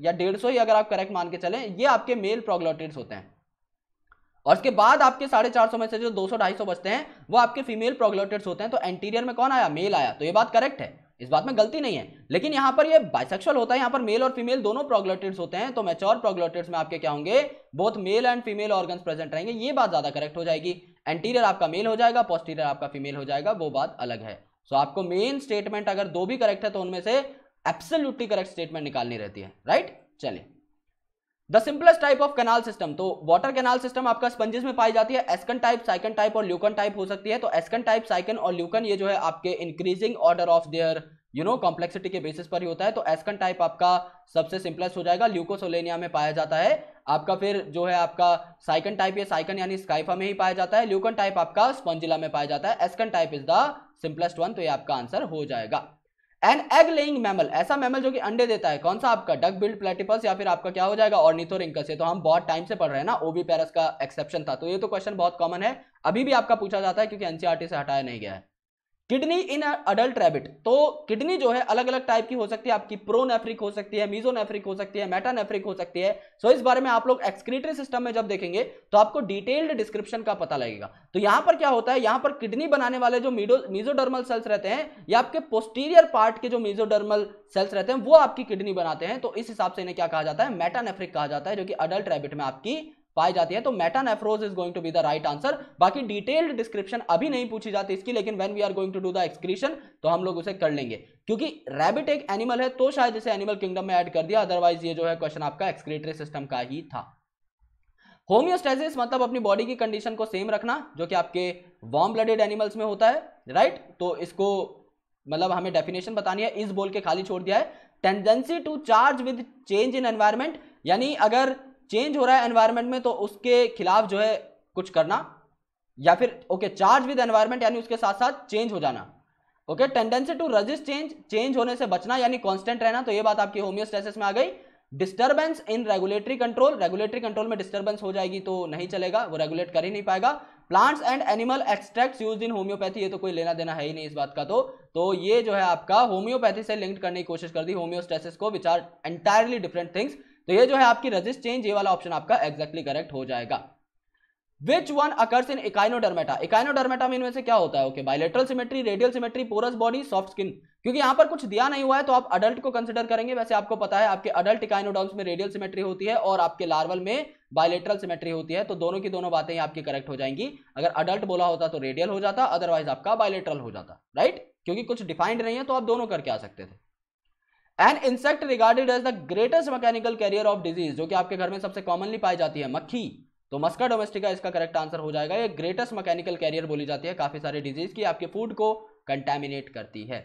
या डेढ़ ही अगर आप करेक्ट मान के चलें ये आपके मेल प्रोग्लोटिड्स होते हैं और उसके बाद आपके साढ़े चार सौ में से जो दो सौ ढाई सौ बचते हैं वो आपके फीमेल प्रोग्लोटेड्स होते हैं तो एंटीरियर में कौन आया मेल आया तो ये बात करेक्ट है इस बात में गलती नहीं है लेकिन यहाँ पर ये बाइसेक्सुअल होता है यहाँ पर मेल और फीमेल दोनों प्रोग्लोटिड्स होते हैं तो मेच्योर प्रोग्लोटिड्स में आपके क्या होंगे both male and female organ present रहेंगे ये बात ज्यादा करेक्ट हो जाएगी एंटीरियर आपका मेल हो जाएगा पोस्टीरियर आपका फीमेल हो जाएगा वो बात अलग है सो so, आपको मेन स्टेटमेंट अगर दो भी करेक्ट है तो उनमें से एप्सल्यूटली करेक्ट स्टेटमेंट निकालनी रहती है राइट चलिए the simplest type of canal system तो वाटर कैनाल सिस्टम आपका स्पंजेस में पाई जाती है एस्कन टाइप साइकन टाइप और ल्यूकन टाइप हो सकती है तो एस्कन टाइप साइकन और ल्यूकन ये जो है आपके increasing order of there you know complexity के बेसिस पर ही होता है तो एस्कन टाइप आपका सबसे सिंपलेस्ट हो जाएगा ल्यूकोसोलेनिया में पाया जाता है आपका फिर जो है आपका साइकन टाइप ये साइकन यानी स्काइफा में ही पाया जाता है ल्यूकन टाइप आपका स्पंजिला में पाया जाता है ascon type is the simplest one तो ये आपका आंसर हो जाएगा एन एग लेइंग मैमल ऐसा मैमल जो कि अंडे देता है कौन सा आपका डक बिल्ड प्लेटिपस या फिर आपका क्या हो जाएगा ऑर्निथोरिंकस ये तो हम बहुत टाइम से पढ़ रहे हैं ना ओबी पैरस का एक्सेप्शन था तो ये तो क्वेश्चन बहुत कॉमन है अभी भी आपका पूछा जाता है क्योंकि एनसीआरटी e से हटाया नहीं गया है किडनी इन अडल्ट रैबिट तो किडनी जो है अलग अलग टाइप की हो सकती है आपकी प्रोनेफ्रिक हो सकती है मीजोनेफ्रिक हो सकती है मेटानेफ्रिक हो सकती है सो इस बारे में आप लोग एक्सक्रीटरी सिस्टम में जब देखेंगे तो आपको डिटेल्ड डिस्क्रिप्शन का पता लगेगा तो यहां पर क्या होता है यहां पर किडनी बनाने वाले जो मीजोडर्मल सेल्स रहते हैं या आपके पोस्टीरियर पार्ट के जो मीजोडर्मल सेल्स रहते हैं वो आपकी किडनी बनाते हैं तो इस हिसाब से इन्हें क्या कहा जाता है मेटानेफ्रिक कहा जाता है जो कि अडल्ट रैबिट में आपकी पाई जाती है तो metanephros is going to be the right answer बाकी डिटेल्ड डिस्क्रिप्शन अभी नहीं पूछी जाती इसकी लेकिन when we are going to do the excretion तो हम लोग उसे कर लेंगे क्योंकि रैबिट एक एनिमल है तो शायद इसे एनिमल किंगडम में एड कर दिया अदरवाइज ये जो है क्वेश्चन आपका एक्सक्रेटरी सिस्टम का ही था होमियोस्टेसिस मतलब अपनी बॉडी की कंडीशन को सेम रखना जो कि आपके वार्म ब्लडेड एनिमल्स में होता है राइट right? तो इसको मतलब हमें डेफिनेशन बतानी है इस बोल के खाली छोड़ दिया है tendency to charge with change in environment यानी अगर चेंज हो रहा है एनवायरमेंट में तो उसके खिलाफ जो है कुछ करना या फिर ओके चार्ज विद एनवायरमेंट यानी उसके साथ साथ चेंज हो जाना okay tendency to resist change change होने से बचना यानी कॉन्स्टेंट रहना तो ये बात आपकी होमियोस्टेसिस में आ गई disturbance in regulatory control regulatory control में डिस्टर्बेंस हो जाएगी तो नहीं चलेगा वो रेगुलेट कर ही नहीं पाएगा plants and animal extract use in homeopathy ये तो कोई लेना देना है ही नहीं इस बात का तो तो ये जो है आपका होम्योपैथी से लिंक्ड करने की कोशिश कर दी होम्योस्टेसिस को which are entirely different things तो ये जो है आपकी रजिस्ट चेंज ये वाला ऑप्शन आपका एग्जैक्टली करेक्ट हो जाएगा which one occurs in echinodermata echinodermata में इनमें से क्या होता है okay bilateral symmetry radial symmetry porous body soft skin क्योंकि यहां पर कुछ दिया नहीं हुआ है तो आप अडल्ट को कंसिडर करेंगे वैसे आपको पता है आपके अडल्ट इकाइनोडॉम्स में रेडियल सिमेट्री होती है और आपके लार्वल में बायलेट्रल सिमेट्री होती है तो दोनों की दोनों बातें आपकी करेक्ट हो जाएंगी अगर अडल्ट बोला होता तो रेडियल हो जाता अदरवाइज आपका बायलेट्रल हो जाता राइट क्योंकि कुछ डिफाइंड नहीं है तो आप दोनों करके आ सकते थे an insect regarded as the greatest mechanical carrier of disease जो कि आपके घर में सबसे कॉमनली पाई जाती है मक्खी तो मस्का डोमेस्टिका इसका करेक्ट आंसर हो जाएगा ये ग्रेटेस्ट मैकेनिकल कैरियर बोली जाती है काफी सारे डिजीज की आपके फूड को कंटेमिनेट करती है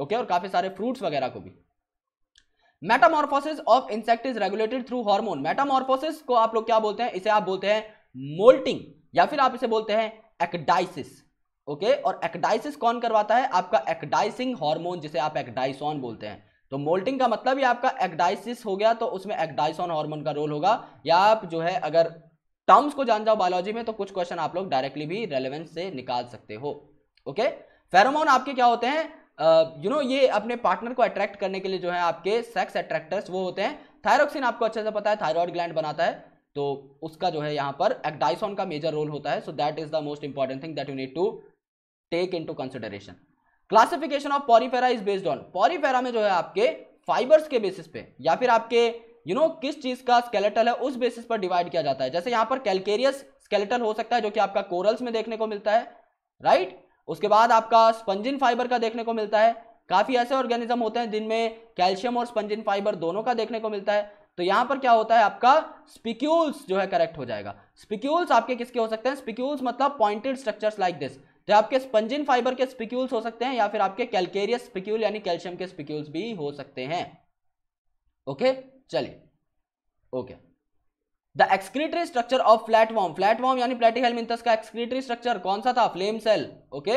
ओके और काफी सारे फ्रूट्स वगैरह को भी metamorphosis of insect is regulated through hormone metamorphosis को आप लोग क्या बोलते हैं इसे आप बोलते हैं मोल्टिंग या फिर आप इसे बोलते हैं एक्डाइसिस ओके और एक्डाइसिस कौन करवाता है आपका एक्डाइसिंग हार्मोन जिसे आप एक्डाइसॉन बोलते हैं तो मोल्टिंग का मतलब ही आपका एक्डाइसिस हो गया तो उसमें एक्डाइसोन हार्मोन का रोल होगा या आप जो है अगर टर्म्स को जान जाओ बायोलॉजी में तो कुछ क्वेश्चन आप लोग डायरेक्टली भी रेलेवेंस से निकाल सकते हो ओके फेरोमोन आपके क्या होते हैं you uh, know you know, ये अपने पार्टनर को अट्रैक्ट करने के लिए जो है आपके सेक्स अट्रैक्टर्स वो होते हैं थायरोक्सिन आपको अच्छे से पता है थायरॉयड ग्लैंड बनाता है तो उसका जो है यहाँ पर एक्डाइसोन का मेजर रोल होता है so that is the most important thing that you need to take into consideration classification of porifera is based on porifera में जो है आपके फाइबर्स के बेसिस पे या फिर आपके यू you नो know, किस चीज का स्केलेटल है उस बेसिस पर डिवाइड किया जाता है जैसे यहाँ पर कैलकेरियस स्केलेटल हो सकता है जो कि आपका कोरल्स में देखने को मिलता है राइट उसके बाद आपका स्पंजिन फाइबर का देखने को मिलता है काफी ऐसे ऑर्गेनिज्म होते हैं जिनमें कैल्शियम और स्पंजिन फाइबर दोनों का देखने को मिलता है तो यहां पर क्या होता है आपका स्पिक्यूल्स जो है करेक्ट हो जाएगा स्पिक्यूल्स आपके किसके हो सकते हैं स्पिक्यूल्स मतलब पॉइंटेड स्ट्रक्चर्स लाइक दिस तो आपके स्पंजिन फाइबर के स्पिक्यूल्स हो सकते हैं या फिर आपके कैलकेरियस स्पिक्यूल यानी कैल्शियम के स्पिक्यूल्स भी हो सकते हैं ओके चलिए okay the excretory structure of flatworm flatworm यानी प्लेटिहेलमिंथस का एक्सक्रीटरी स्ट्रक्चर कौन सा था flame cell okay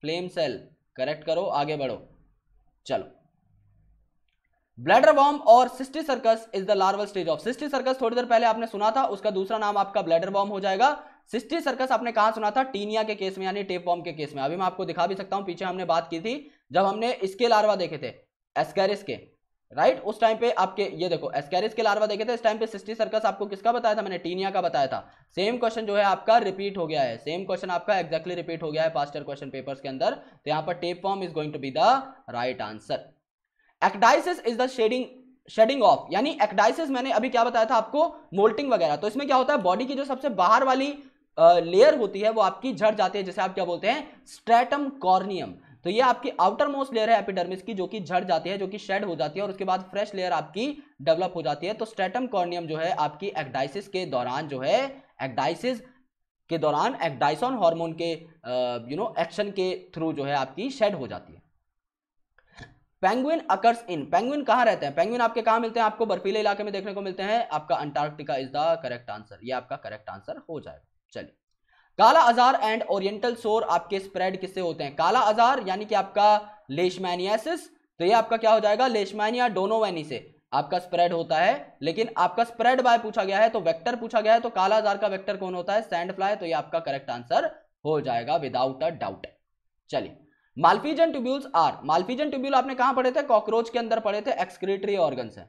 flame cell correct करो आगे बढ़ो चलो ब्लैडर वॉर्म और cysticercus is the larval stage of cysticercus थोड़ी देर पहले आपने सुना था उसका दूसरा नाम आपका ब्लैडर वॉर्म हो जाएगा सिस्टी सर्कस आपने कहा सुना था टीनिया के केस में यानी टेप टेपवॉर्म के केस में अभी मैं आपको दिखा भी सकता हूं पीछे हमने बात की थी जब हमने इसके लार्वा देखे थे एस्कैरिस के राइट उस टाइम पे आपके ये देखो एस्कैरिस के लार्वा देखे थे इस टाइम पे सिस्टी सर्कस आपको किसका बताया था मैंने टीनिया का बताया था सेम क्वेश्चन जो है आपका रिपीट हो गया है सेम क्वेश्चन आपका एक्जैक्टली रिपीट हो गया है पास्टर क्वेश्चन पेपर के अंदर तो यहाँ पर tape form is going to be the right answer ecdysis is the shedding shedding of यानी एक्डाइसिस मैंने अभी क्या बताया था आपको मोल्टिंग वगैरह तो इसमें क्या होता है बॉडी की जो सबसे बाहर वाली लेयर होती है वो आपकी झड़ जाती है जैसे आप क्या बोलते हैं स्ट्रेटम कॉर्नियम तो ये आपकी आउटर मोस्ट लेयर है एपिडर्मिस की जो कि झड़ जाती है जो कि शेड हो जाती है और उसके बाद फ्रेश लेयर आपकी डेवलप हो जाती है तो स्ट्रेटम कॉर्नियम जो है आपकी एक्डाइसिस के दौरान जो है एक्डाइसिस के दौरान एक्डाइसॉन हार्मोन के यू नो एक्शन के थ्रू जो है आपकी शेड हो जाती है पेंगुइन अकर्स इन पेंगुइन कहाँ रहते हैं पेंगुइन आपके कहाँ मिलते हैं आपको बर्फीले इलाके में देखने को मिलते हैं आपका Antarctica is the correct answer ये आपका करेक्ट आंसर हो जाएगा चलिए काला आजार एंड ओरिएंटल सोर आपके स्प्रेड किससे होते हैं काला आजार यानी कि आपका लेशमैनियासिस तो ये आपका क्या हो जाएगा लेशमैनिया डोनोवैनी से आपका स्प्रेड होता है लेकिन आपका स्प्रेड बाय पूछा गया है तो वेक्टर पूछा गया है तो काला आजार का वेक्टर कौन होता है सैंड फ्लाई तो ये आपका करेक्ट आंसर हो जाएगा विदाउट अ डाउट चलिए malpighian tubules are malpighian tubule आपने कहा पढ़े थे कॉकरोच के अंदर पढ़े थे एक्सक्रीटरी ऑर्गन्स है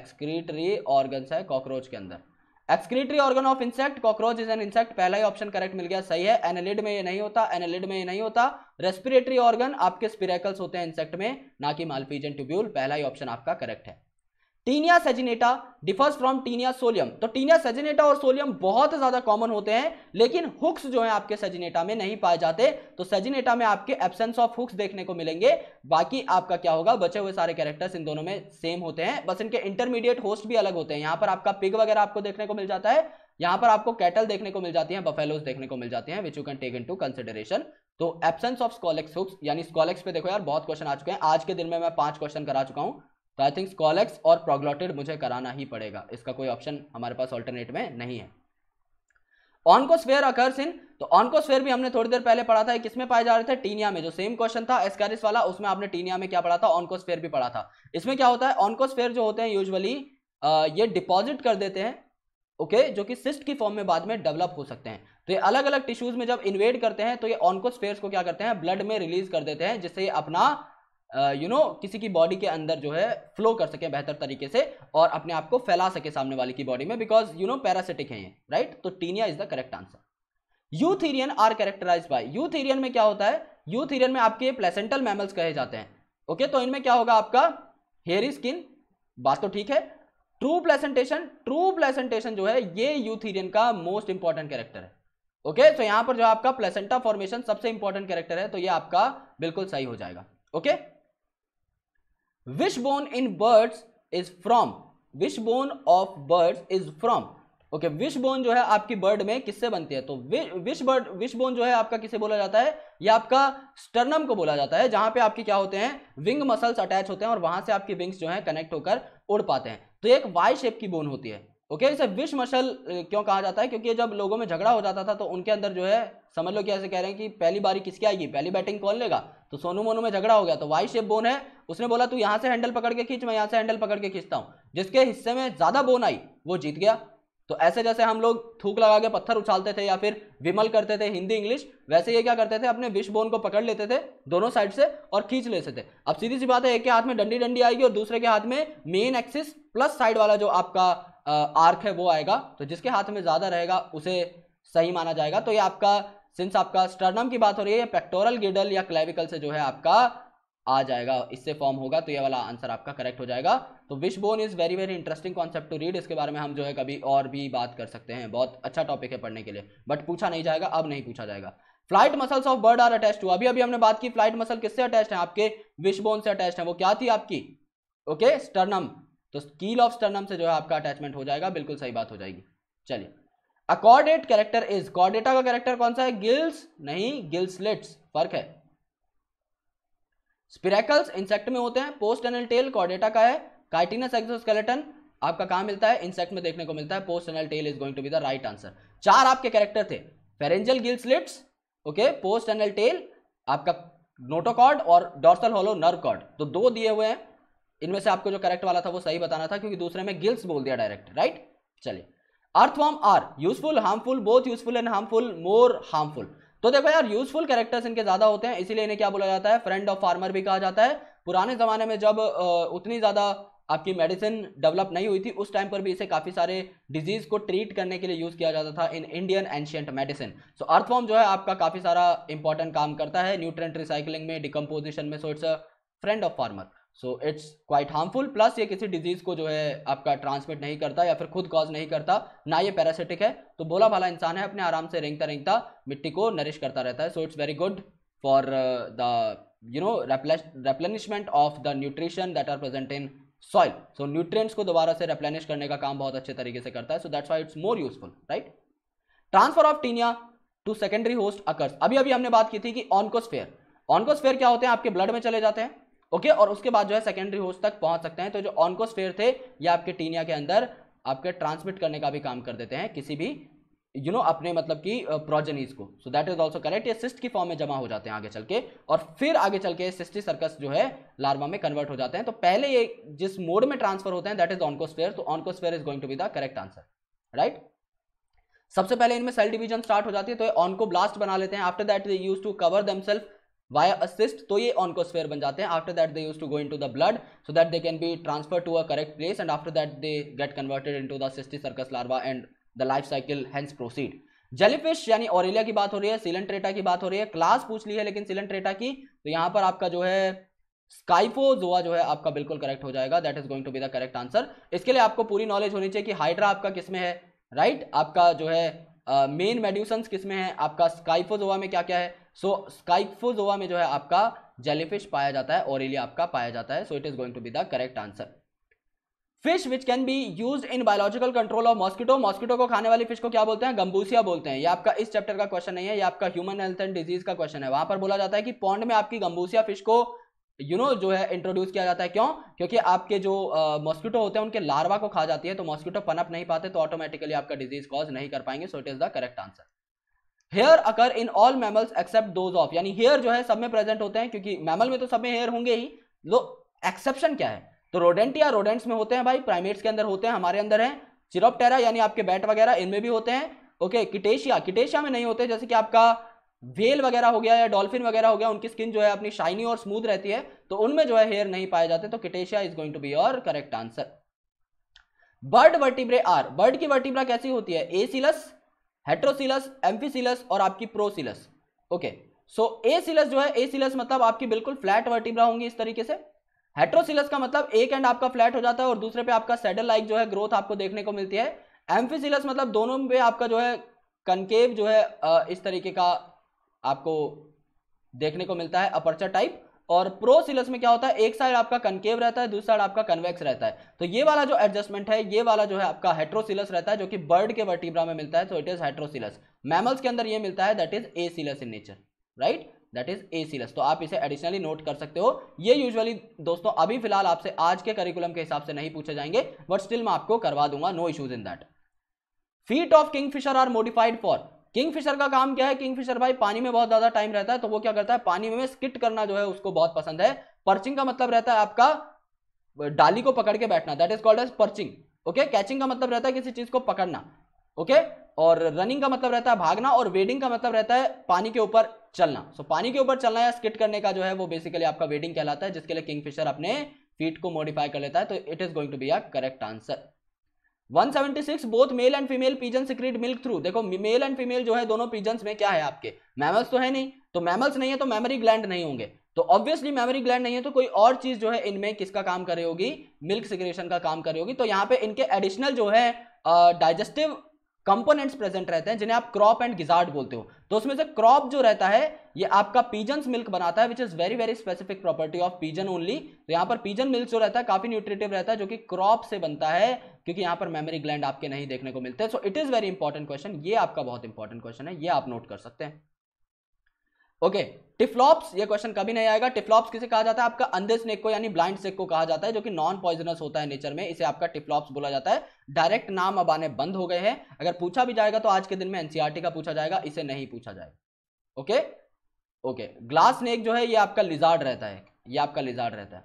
एक्सक्रीटरी ऑर्गन्स है कॉकरोच के अंदर excretory organ of insect cockroach is an insect पहला ही ऑप्शन करेक्ट मिल गया सही है एनलिड में ये नहीं होता एनलिड में ये नहीं होता रेस्पिरेटरी ऑर्गन आपके स्पिरेकल्स होते हैं इंसेक्ट में ना कि मालपीजन ट्यूब्यूल पहला ही ऑप्शन आपका करेक्ट है Taenia saginata differs from Taenia solium तो टीनिया सेजिनेटा और सोलियम बहुत ज्यादा कॉमन होते हैं लेकिन हुक्स जो है आपके सेजिनेटा में नहीं पाए जाते तो सेजिनेटा में आपके एब्सेंस ऑफ हुक्स देखने को मिलेंगे बाकी आपका क्या होगा बचे हुए सारे कैरेक्टर्स इन दोनों में सेम होते हैं बस इनके इंटरमीडिएट होस्ट भी अलग होते हैं यहां पर आपका पिग वगैरह आपको देखने को मिल जाता है यहां पर आपको कैटल देखने को मिल जाती है बफेलोज देखने को मिल जाते हैं which you can take into consideration तो एब्सेंस ऑफ स्कॉलेक्स हुक्स यानी स्कॉलेक्स पे देखो यार बहुत क्वेश्चन आ चुके हैं आज के दिन में मैं पांच क्वेश्चन करा चुका हूं तो आई थिंक स्कॉलेक्स और प्रोग्लॉटेड मुझे कराना ही पड़ेगा इसका कोई ऑप्शन हमारे पास ऑल्टरनेट में नहीं है ऑनकोस्फेयर अकर्स इन तो ऑनकोस्फेयर भी हमने थोड़ी देर पहले पढ़ा था किसमें पाए जा रहे थे टीनिया में जो सेम क्वेश्चन था एस्कारिस वाला उसमें आपने टीनिया में क्या पढ़ा था ऑनकोस्फेयर भी पढ़ा था इसमें क्या होता है ऑनकोस्फेयर जो होते हैं यूजली ये डिपॉजिट कर देते हैं ओके okay, जो कि सिस्ट की फॉर्म में बाद में डेवलप हो सकते हैं तो ये अलग अलग टिश्यूज में जब इन्वेड करते हैं तो ये ऑनकोस्फेयर को क्या करते हैं ब्लड में रिलीज कर देते हैं जिससे ये अपना यू नो किसी की बॉडी के अंदर जो है फ्लो कर सके बेहतर तरीके से और अपने आप को फैला सके सामने वाले की बॉडी में बिकॉज यू नो पैरासिटिक है ये राइट तो Taenia is the correct answer eutherian are characterize by eutherian में क्या होता है यूथीरियन में आपके प्लेसेंटल मैमल्स कहे जाते हैं ओके तो इनमें क्या होगा आपका हेयर स्किन बात तो ठीक है ट्रू प्लेसेंटेशन ट्रू प्लेसेंटेशन जो है ये यूथीरियन का मोस्ट इंपॉर्टेंट कैरेक्टर है ओके okay, तो so यहां पर जो आपका प्लेसेंटा फॉर्मेशन सबसे इंपॉर्टेंट कैरेक्टर है तो ये आपका बिल्कुल सही हो जाएगा okay okay? Wishbone in birds is from wishbone of birds is from okay wishbone जो है आपकी बर्ड में किससे बनती है तो विश बर्ड विश बोन जो है आपका किसे बोला जाता है ये आपका स्टर्नम को बोला जाता है जहां पे आपके क्या होते हैं विंग मसल्स अटैच होते हैं और वहां से आपकी विंग्स जो है कनेक्ट होकर उड़ पाते हैं तो एक वाई शेप की बोन होती है ओके इसे विश मसल क्यों कहा जाता है क्योंकि जब लोगों में झगड़ा हो जाता था तो उनके अंदर जो है समझ लो कि ऐसे कह रहे हैं कि पहली बारी किसकी आएगी पहली बैटिंग कौन लेगा तो सोनू मोनू में झगड़ा हो गया तो वाई शेप बोन है उसने बोला तू यहां से हैंडल पकड़ के खींच मैं यहां से हैंडल पकड़ के खींचता हूं जिसके हिस्से में ज्यादा बोन आई वो जीत गया तो ऐसे जैसे हम लोग थूक लगा के पत्थर उछालते थे या फिर विमल करते थे हिंदी इंग्लिश वैसे ये क्या करते थे अपने विश बोन को पकड़ लेते थे दोनों साइड से और खींच लेते थे अब सीधी सी बात है एक के हाथ में डंडी डंडी आएगी और दूसरे के हाथ में मेन एक्सिस प्लस साइड वाला जो आपका आर्क है वो आएगा तो जिसके हाथ में ज़्यादा रहेगा उसे सही माना जाएगा तो ये आपका सिंस आपका स्टर्नम की बात हो रही है पेक्टोरल गिडल या क्लेविकल से जो है आपका आ जाएगा इससे फॉर्म होगा तो ये वाला आंसर आपका करेक्ट हो जाएगा तो wishbone is very very interesting concept to read इसके बारे में हम जो है कभी और भी बात कर सकते हैं बहुत अच्छा टॉपिक है पढ़ने के लिए बट पूछा नहीं जाएगा अब नहीं पूछा जाएगा flight muscles of bird are attach to अभी अभी हमने बात की फ्लाइट मसल किससे अटैच है आपके विश बोन से अटैच है वो क्या थी आपकी ओके स्टर्नम तो कील ऑफ स्टर्नम से जो है आपका अटैचमेंट हो जाएगा बिल्कुल सही बात हो जाएगी चलिए अकॉर्डेट कैरेक्टर इज कॉर्डेटा का कैरेक्टर कौन सा है गिल्स नहीं गिल्सलेट्स फर्क है स्पिरेकल्स इंसेक्ट में होते हैं पोस्ट एनल टेल कॉर्डेटा का है काइटिनस एक्सोस्केलेटन आपका कहाँ मिलता है इंसेक्ट में देखने को मिलता है post anal tail is going to be the right answer चार आपके कैरेक्टर थे pharyngeal gill slits okay post anal tail आपका नोटोकॉर्ड और डॉर्सल होलो नर्व कॉर्ड तो दो दिए हुए हैं इनमें से आपको जो करेक्ट वाला था वो सही बताना था क्योंकि दूसरे में गिल्स बोल दिया डायरेक्ट राइट चलिए earthworm are useful harmful both useful and harmful more harmful तो देखो यार यूजफुल कैरेक्टर्स इनके ज्यादा होते हैं इसीलिए इन्हें क्या बोला जाता है फ्रेंड ऑफ फार्मर भी कहा जाता है पुराने जमाने में जब उतनी ज्यादा आपकी मेडिसिन डेवलप नहीं हुई थी उस टाइम पर भी इसे काफ़ी सारे डिजीज़ को ट्रीट करने के लिए यूज़ किया जाता था in Indian ancient medicine so earthworm जो है आपका काफ़ी सारा इंपॉर्टेंट काम करता है न्यूट्रेंट रिसाइकलिंग में डिकम्पोजिशन में so it's a friend of farmer so it's quite harmful plus ये किसी डिजीज को जो है आपका ट्रांसमिट नहीं करता या फिर खुद कॉज नहीं करता ना ये पैरासिटिक है तो बोला भाला इंसान है अपने आराम से रेंगता रेंगता मिट्टी को नरिश करता रहता है so it's very good for the you know replenishment of the nutrition that are present in soil so nutrients को दोबारा से रेप्लेनिश करने का काम बहुत अच्छे तरीके से करता है so that's why it's more useful right transfer of Taenia to secondary host occurs अभी अभी हमने बात की थी कि ऑनकोस्फेयर ऑनकोस्फेयर क्या होते हैं आपके ब्लड में चले जाते हैं ओके और उसके बाद जो है सेकेंडरी होस्ट तक पहुंच सकते हैं तो जो ऑनकोस्फेयर थे ये आपके टीनिया के अंदर आपके ट्रांसमिट करने का भी काम कर देते हैं किसी भी यू you नो know, अपने मतलब कि प्रोजनीज को so that is also correct ये सिस्ट की फॉर्म में जमा हो जाते हैं आगे चल के और फिर आगे चल के सिस्टी सर्कस जो है लार्वा में कन्वर्ट हो जाते हैं तो पहले ये जिस मोड में ट्रांसफर होते हैं दैट इज ऑनकोस्फेयर तो oncosphere is going to be the correct answer right सबसे पहले इनमें सेल डिवीजन स्टार्ट हो जाती है तो ऑनको ब्लास्ट बना लेते हैं after that they use to cover themselves via a cyst तो ये ऑनकोस्फेयर बन जाते हैं after that they use to go into the blood so that they can be transfer to a correct place and after that they get converted into the cysticercus larva and the life cycle hence proceed jellyfish यानी Aurelia की बात हो रही है Coelenterata की बात हो रही है क्लास पूछ ली है लेकिन सिलेंट्रेटा की तो यहाँ पर आपका जो है स्काइफोजोआ जो है आपका बिल्कुल करेक्ट हो जाएगा that is going to be the correct answer इसके लिए आपको पूरी नॉलेज होनी चाहिए कि हाइड्रा आपका किसमें है राइट right? आपका जो है मेन मेड्यूसन्स किसमें है आपका स्काइफोजोवा में क्या क्या है सो so, स्काइफोजोवा में जो है आपका जेलीफिश पाया जाता है और आपका पाया जाता है so it is going to be the correct answer fish which can be use in biological control of mosquito mosquito को खाने वाली फिश को क्या बोलते हैं गंबूसिया बोलते हैं ये आपका इस चैप्टर का क्वेश्चन नहीं है ये आपका ह्यूमन हेल्थ एंड डिजीज का क्वेश्चन है वहां पर बोला जाता है कि पॉन्ड में आपकी गंबूसिया फिश को यू नो जो है इंट्रोड्यूस किया जाता है क्यों क्योंकि आपके जो मॉस्किटो होते हैं उनके लार्वा को खा जाती है तो मॉस्किटो पनप नहीं पाते तो ऑटोमेटिकली आपका डिजीज कॉज नहीं कर पाएंगे so it is the correct answer hair occur in all mammals except those of यानी हेयर जो है सब में प्रेजेंट होते हैं क्योंकि मैमल में तो सब में हेयर होंगे ही लो एक्सेप्शन क्या है तो रोडेंट या रोडेंट्स में होते हैं भाई प्राइमेट्स के अंदर होते हैं हमारे अंदर है चिरोपटेरा यानी आपके बैट वगैरह इनमें भी होते हैं ओके किटेशिया किटेशिया में नहीं होते जैसे कि आपका वेल वगैरह हो गया या डॉल्फिन वगैरह हो गया उनकी स्किन जो है अपनी शाइनी और स्मूथ रहती है तो उनमें जो है हेयर नहीं पाए जाते तो cetacea is going to be your correct answer bird vertebrae are bird की वर्टिब्रा कैसी होती है एसिलस हेट्रोसिलस एम्फीसिलस और आपकी प्रोसिलस ओके सो एसिलस जो है एसिलस मतलब आपकी बिल्कुल फ्लैट वर्टिब्रा होंगी इस तरीके से हेट्रोसिलस का मतलब एक एंड आपका फ्लैट हो जाता है और दूसरे पे आपका सेडल लाइक जो है ग्रोथ आपको देखने को मिलती है एम्फीसिलस मतलब दोनों पे आपका जो है कनकेव जो है इस तरीके का आपको देखने को मिलता है अपर्चर टाइप और प्रोसिलस में क्या होता है एक साइड आपका कनकेव रहता है दूसरी साइड आपका कन्वेक्स रहता है तो ये वाला जो एडजस्टमेंट है ये वाला जो है आपका हेट्रोसिलस रहता है जो कि बर्ड के वर्टिब्रा में मिलता है so it is heterocoelous mammals के अंदर ये मिलता है that is acoelous in nature right that is acoelous तो आप इसे एडिशनली नोट कर सकते हो ये यूजली दोस्तों अभी फिलहाल आपसे आज के करिकुलम के हिसाब से नहीं पूछे जाएंगे बट स्टिल मैं आपको करवा दूंगा no issues in that feet of kingfisher are modified for kingfisher का काम क्या है किंगफिशर भाई पानी में बहुत ज्यादा टाइम रहता है तो वो क्या करता है पानी में स्किट करना जो है उसको बहुत पसंद है पर्चिंग का मतलब रहता है आपका डाली को पकड़ के बैठना that is called as perching okay catching का मतलब रहता है किसी चीज को पकड़ना ओके okay? और रनिंग का मतलब रहता है भागना और वेडिंग का मतलब रहता है पानी के ऊपर चलना सो so, पानी के ऊपर चलना या स्किट करने का जो है वो बेसिकली आपका वेडिंग कहलाता है जिसके लिए किंगफिशर अपने फीट को मॉडिफाई कर लेता है तो it is going to be a correct answer 176 both male and female pigeon secrete milk through देखो मेल एंड फीमेल जो है दोनों पीजन में क्या है आपके मैमल्स तो है नहीं तो मैमल्स नहीं है तो मेमोरी ग्लैंड नहीं होंगे तो ऑब्वियसली मेमोरी ग्लैंड नहीं है तो कोई और चीज जो है इनमें किसका काम करे होगी मिल्क सिक्रेशन का काम करे होगी तो यहाँ पे इनके एडिशनल जो है डाइजेस्टिव कंपोनेंट्स प्रेजेंट रहते हैं जिन्हें आप क्रॉप एंड गिजार्ड बोलते हो तो उसमें से क्रॉप जो रहता है ये आपका पीजन्स मिल्क बनाता है which is very very specific property of pigeon only तो यहाँ पर पीजन मिल्क जो रहता है काफ़ी न्यूट्रिटिव रहता है जो कि क्रॉप से बनता है क्योंकि यहाँ पर मेमोरी ग्लैंड आपके नहीं देखने को मिलते so it is very important question ये आपका बहुत इंपॉर्टेंट क्वेश्चन है ये आप नोट कर सकते हैं ओके okay, टिफ्लॉप्स ये क्वेश्चन कभी नहीं आएगा टिफ्लॉप्स किसे कहा जाता है आपका अंधे स्नेक को यानी ब्लाइंड स्नेक को कहा जाता है जो कि नॉन पॉइजनस होता है नेचर में इसे आपका टिफ्लॉप्स बोला जाता है डायरेक्ट नाम अब आने बंद हो गए हैं अगर पूछा भी जाएगा तो आज के दिन में एनसीआरटी e का पूछा जाएगा इसे नहीं पूछा जाएगा okay okay? Okay glass snake जो है ये आपका लिजार्ड रहता है ये आपका लिजार्ड रहता है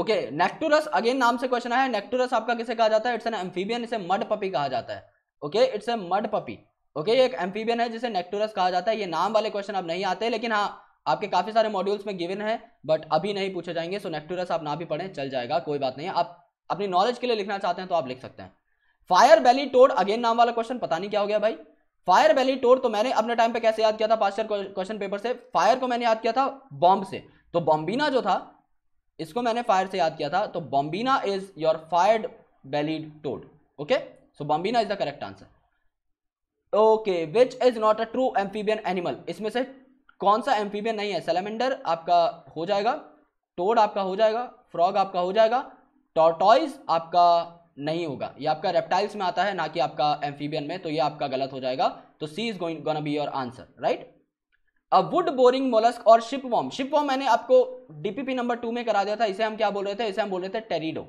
ओके नेक्टोरस अगेन नाम से क्वेश्चन आया नेक्टोरस आपका किसे कहा जाता है इट्स एन एम्फीबियन इसे मड पपी कहा जाता है okay it's a mud puppy okay एक एम्फीबियन है जिसे नेक्टोरस कहा जाता है ये नाम वाले क्वेश्चन अब नहीं आते लेकिन हाँ आपके काफी सारे मॉड्यूल्स में गिवन है बट अभी नहीं पूछे जाएंगे सो नेक्टोरस आप ना भी पढ़ें चल जाएगा कोई बात नहीं आप अपनी नॉलेज के लिए लिखना चाहते हैं तो आप लिख सकते हैं फायर बेली टोड अगेन नाम वाला क्वेश्चन पता नहीं क्या हो गया भाई फायर वैली टोर तो मैंने अपने टाइम पे कैसे याद किया था पास्ट क्वेश्चन पेपर से फायर को मैंने याद किया था बॉम्ब से तो बॉम्बीना जो था इसको मैंने फायर से याद किया था तो Bombina is your fire belly toad okay so Bombina is the correct answer okay which is not a true amphibian animal इसमें से कौन सा एम्फीबियन नहीं है सेलेमेंडर आपका हो जाएगा टोड आपका हो जाएगा फ्रॉग आपका हो जाएगा टॉर्टॉइज आपका नहीं होगा ये आपका रेप्टाइल्स में आता है ना कि आपका एम्फीबियन में तो ये आपका गलत हो जाएगा तो C is going gonna be your answer right अब वुड बोरिंग मोलस्क और शिप वॉम शिप वॉर्म मैंने आपको डीपीपी नंबर टू में करा दिया था इसे हम क्या बोल रहे थे इसे हम बोल रहे थे टेरिडो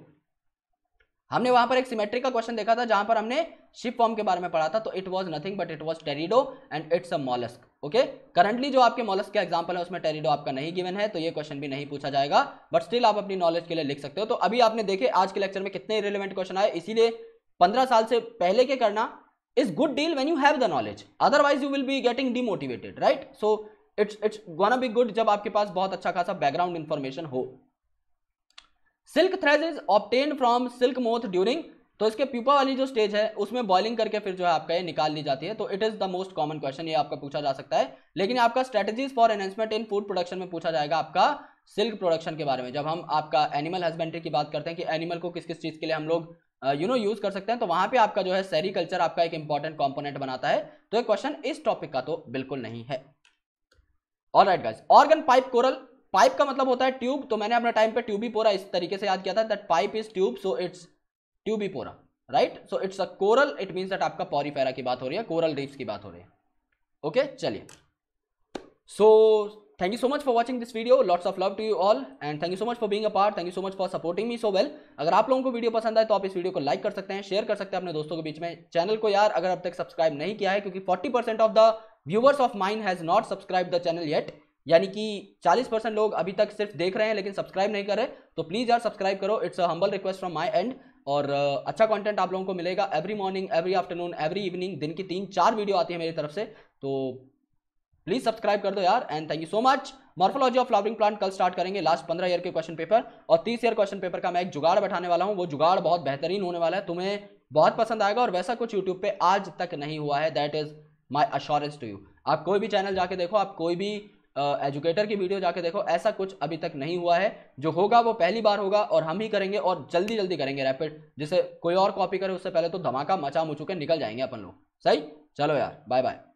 हमने वहां पर एक सिमेट्रिक का क्वेश्चन देखा था जहां पर हमने शिप फॉर्म के बारे में पढ़ा था तो it was nothing but it was Teredo and it's a mollusc okay currently जो आपके मॉलस का एग्जाम्पल है उसमें टेरिडो आपका नहीं गिवन है तो ये क्वेश्चन भी नहीं पूछा जाएगा बट स्टिल आप अपनी नॉलेज के लिए लिख सकते हो तो अभी आपने देखे आज के लेक्चर में कितने रिलेवेंट क्वेश्चन आए इसीलिए पंद्रह साल से पहले के करना is good deal when you have the knowledge otherwise you will be getting demotivated right so it's it's one be good जब आपके पास बहुत अच्छा खासा बैकग्राउंड इन्फॉर्मेशन हो silk threads is obtained from silk moth during तो इसके pupa वाली जो स्टेज है उसमें बॉलिंग करके फिर जो है आपका ये निकाल ली जाती है तो it is the most common question ये आपका पूछा जा सकता है लेकिन आपका strategies for enhancement in food production में पूछा जाएगा आपका सिल्क प्रोडक्शन के बारे में जब हम आपका एनिमल हस्बेंड्री की बात करते हैं कि एनिमल को किस किस चीज़ के लिए हम लोग यू नो यूज़ कर सकते हैं तो वहां पर आपका जो है सेरिकल्चर आपका एक इंपॉर्टेंट कॉम्पोनेंट बनाता है तो ये क्वेश्चन इस टॉपिक का तो बिल्कुल नहीं है all right guys organ pipe coral pipe का मतलब होता है ट्यूब तो मैंने अपने टाइम पे ट्यूब ही पूरा इस तरीके से याद किया था that pipe is tube so it's Tubipora right so it's a coral it means that आपका पॉरीफेरा की बात हो रही है कोरल रीफ्स की बात हो रही है ओके चलिए so thank you so much for watching this video lots of love to you all and thank you so much for being a part thank you so much for supporting me so well अगर आप लोगों को video पसंद आए तो आप इस video को लाइक कर सकते हैं शेयर कर सकते हैं अपने दोस्तों के बीच में चैनल को यार अगर अब तक सब्सक्राइब नहीं किया है क्योंकि forty percent of the viewers of mind has not subscribe the channel yet यानी कि 40 परसेंट लोग अभी तक सिर्फ देख रहे हैं लेकिन सब्सक्राइब नहीं कर रहे तो प्लीज़ यार सब्सक्राइब करो it's a humble request from my end और अच्छा कंटेंट आप लोगों को मिलेगा every morning every afternoon every evening दिन की तीन चार वीडियो आती है मेरी तरफ से तो प्लीज सब्सक्राइब कर दो यार and thank you so much morphology of flowering plant कल स्टार्ट करेंगे लास्ट पंद्रह ईयर के क्वेश्चन पेपर और तीस ईयर क्वेश्चन पेपर का मैं एक जुगाड़ बैठाने वाला हूँ वो जुगाड़ बहुत बेहतरीन होने वाला है तुम्हें बहुत पसंद आएगा और वैसा कुछ यूट्यूब पर आज तक नहीं हुआ है that is my assurance to you आप कोई भी चैनल जाके देखो आप कोई भी एजुकेटर की वीडियो जाके देखो ऐसा कुछ अभी तक नहीं हुआ है जो होगा वो पहली बार होगा और हम ही करेंगे और जल्दी जल्दी करेंगे रैपिड जिसे कोई और कॉपी करे उससे पहले तो धमाका मचा मुचू के निकल जाएंगे अपन लोग सही चलो यार बाय बाय